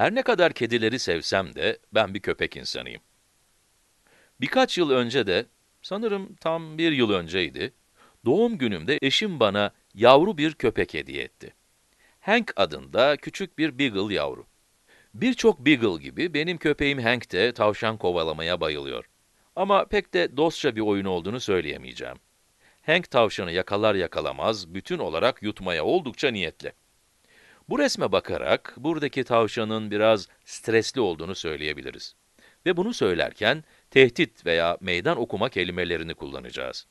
Her ne kadar kedileri sevsem de ben bir köpek insanıyım. Birkaç yıl önce de, sanırım tam bir yıl önceydi, doğum günümde eşim bana yavru bir köpek hediye etti. Hank adında küçük bir Beagle yavru. Birçok Beagle gibi benim köpeğim Hank de tavşan kovalamaya bayılıyor. Ama pek de dostça bir oyun olduğunu söyleyemeyeceğim. Hank tavşanı yakalar yakalamaz bütün olarak yutmaya oldukça niyetli. Bu resme bakarak buradaki tavşanın biraz stresli olduğunu söyleyebiliriz. Ve bunu söylerken tehdit veya meydan okuma kelimelerini kullanacağız.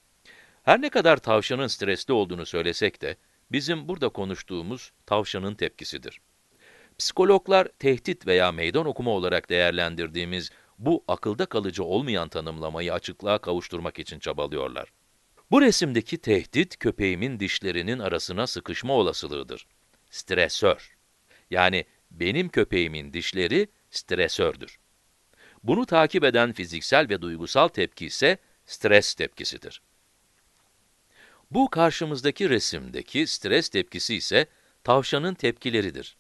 Her ne kadar tavşanın stresli olduğunu söylesek de bizim burada konuştuğumuz tavşanın tepkisidir. Psikologlar tehdit veya meydan okuma olarak değerlendirdiğimiz bu akılda kalıcı olmayan tanımlamayı açıklığa kavuşturmak için çabalıyorlar. Bu resimdeki tehdit köpeğimin dişlerinin arasına sıkışma olasılığıdır stresör. Yani benim köpeğimin dişleri stresördür. Bunu takip eden fiziksel ve duygusal tepki ise stres tepkisidir. Bu karşımızdaki resimdeki stres tepkisi ise tavşanın tepkileridir.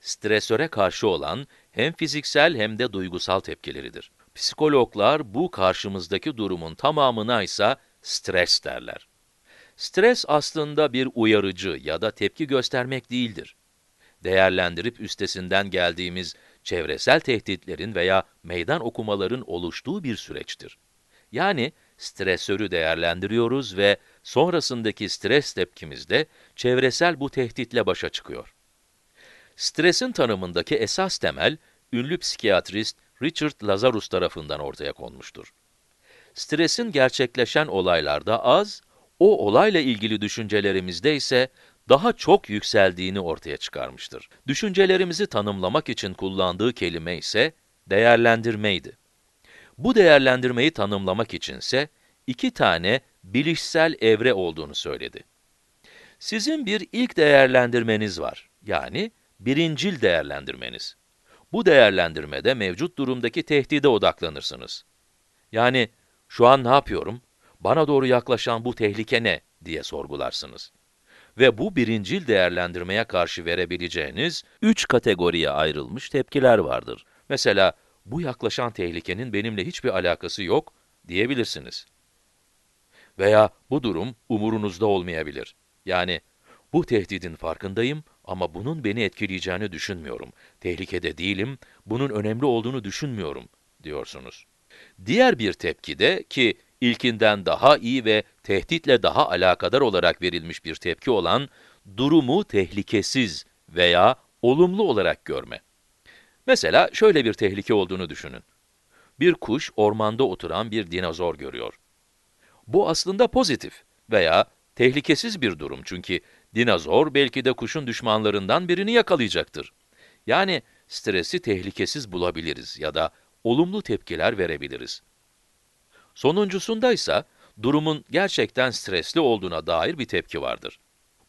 Stresöre karşı olan hem fiziksel hem de duygusal tepkileridir. Psikologlar bu karşımızdaki durumun tamamına ise stres derler. Stres aslında bir uyarıcı ya da tepki göstermek değildir. Değerlendirip üstesinden geldiğimiz çevresel tehditlerin veya meydan okumaların oluştuğu bir süreçtir. Yani stresörü değerlendiriyoruz ve sonrasındaki stres tepkimizde çevresel bu tehditle başa çıkıyor. Stresin tanımındaki esas temel, ünlü psikiyatrist Richard Lazarus tarafından ortaya konmuştur. Stresin gerçekleşen olaylarda az o olayla ilgili düşüncelerimizde ise daha çok yükseldiğini ortaya çıkarmıştır. Düşüncelerimizi tanımlamak için kullandığı kelime ise değerlendirmeydi. Bu değerlendirmeyi tanımlamak içinse iki tane bilişsel evre olduğunu söyledi. Sizin bir ilk değerlendirmeniz var, yani birincil değerlendirmeniz. Bu değerlendirmede mevcut durumdaki tehdide odaklanırsınız. Yani şu an ne yapıyorum, bana doğru yaklaşan bu tehlike ne diye sorgularsınız. Ve bu birincil değerlendirmeye karşı verebileceğiniz üç kategoriye ayrılmış tepkiler vardır. Mesela, bu yaklaşan tehlikenin benimle hiçbir alakası yok diyebilirsiniz. Veya bu durum umurunuzda olmayabilir. Yani, bu tehdidin farkındayım ama bunun beni etkileyeceğini düşünmüyorum. Tehlikede değilim, bunun önemli olduğunu düşünmüyorum diyorsunuz. Diğer bir tepkide ki ilkinden daha iyi ve tehditle daha alakadar olarak verilmiş bir tepki olan durumu tehlikesiz veya olumlu olarak görme. Mesela şöyle bir tehlike olduğunu düşünün. Bir kuş ormanda oturan bir dinozor görüyor. Bu aslında pozitif veya tehlikesiz bir durum çünkü dinozor belki de kuşun düşmanlarından birini yakalayacaktır. Yani stresi tehlikesiz bulabiliriz ya da olumlu tepkiler verebiliriz. Sonuncusunda ise durumun gerçekten stresli olduğuna dair bir tepki vardır.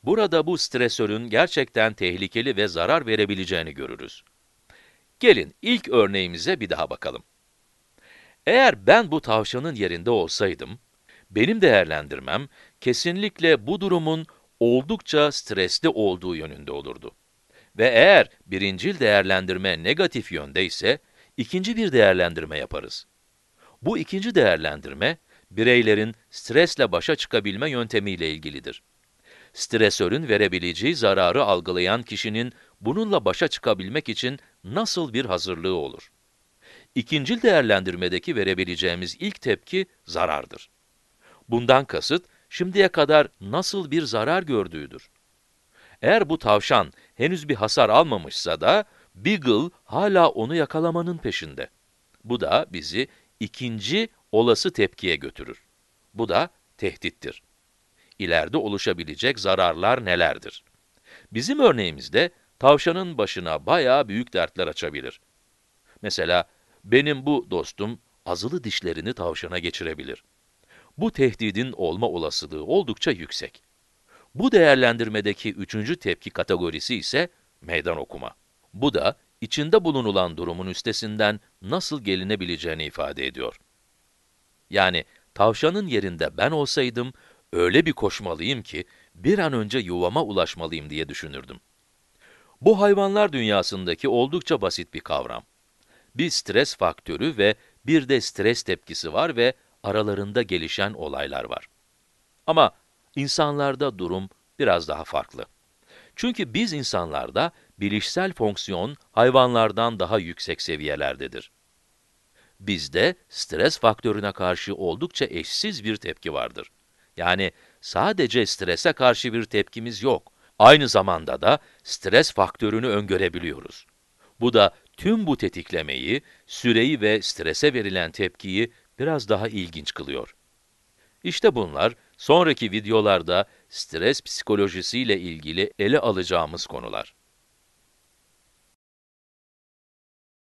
Burada bu stresörün gerçekten tehlikeli ve zarar verebileceğini görürüz. Gelin ilk örneğimize bir daha bakalım. Eğer ben bu tavşanın yerinde olsaydım, benim değerlendirmem kesinlikle bu durumun oldukça stresli olduğu yönünde olurdu. Ve eğer birincil değerlendirme negatif yönde ise, ikinci bir değerlendirme yaparız. Bu ikinci değerlendirme, bireylerin stresle başa çıkabilme yöntemiyle ilgilidir. Stresörün verebileceği zararı algılayan kişinin bununla başa çıkabilmek için nasıl bir hazırlığı olur? İkincil değerlendirmedeki verebileceğimiz ilk tepki zarardır. Bundan kasıt, şimdiye kadar nasıl bir zarar gördüğüdür. Eğer bu tavşan henüz bir hasar almamışsa da, Beagle hala onu yakalamanın peşinde. Bu da bizi ikinci olası tepkiye götürür. Bu da tehdittir. İleride oluşabilecek zararlar nelerdir? Bizim örneğimizde tavşanın başına bayağı büyük dertler açabilir. Mesela benim bu dostum azılı dişlerini tavşana geçirebilir. Bu tehdidin olma olasılığı oldukça yüksek. Bu değerlendirmedeki üçüncü tepki kategorisi ise meydan okuma. Bu da içinde bulunulan durumun üstesinden nasıl gelinebileceğini ifade ediyor. Yani tavşanın yerinde ben olsaydım, öyle bir koşmalıyım ki bir an önce yuvama ulaşmalıyım diye düşünürdüm. Bu hayvanlar dünyasındaki oldukça basit bir kavram. Bir stres faktörü ve bir de stres tepkisi var ve aralarında gelişen olaylar var. Ama insanlarda durum biraz daha farklı. Çünkü biz insanlarda bilişsel fonksiyon hayvanlardan daha yüksek seviyelerdedir. Bizde stres faktörüne karşı oldukça eşsiz bir tepki vardır. Yani sadece strese karşı bir tepkimiz yok. Aynı zamanda da stres faktörünü öngörebiliyoruz. Bu da tüm bu tetiklemeyi, süreyi ve strese verilen tepkiyi biraz daha ilginç kılıyor. İşte bunlar sonraki videolarda stres psikolojisiyle ilgili ele alacağımız konular.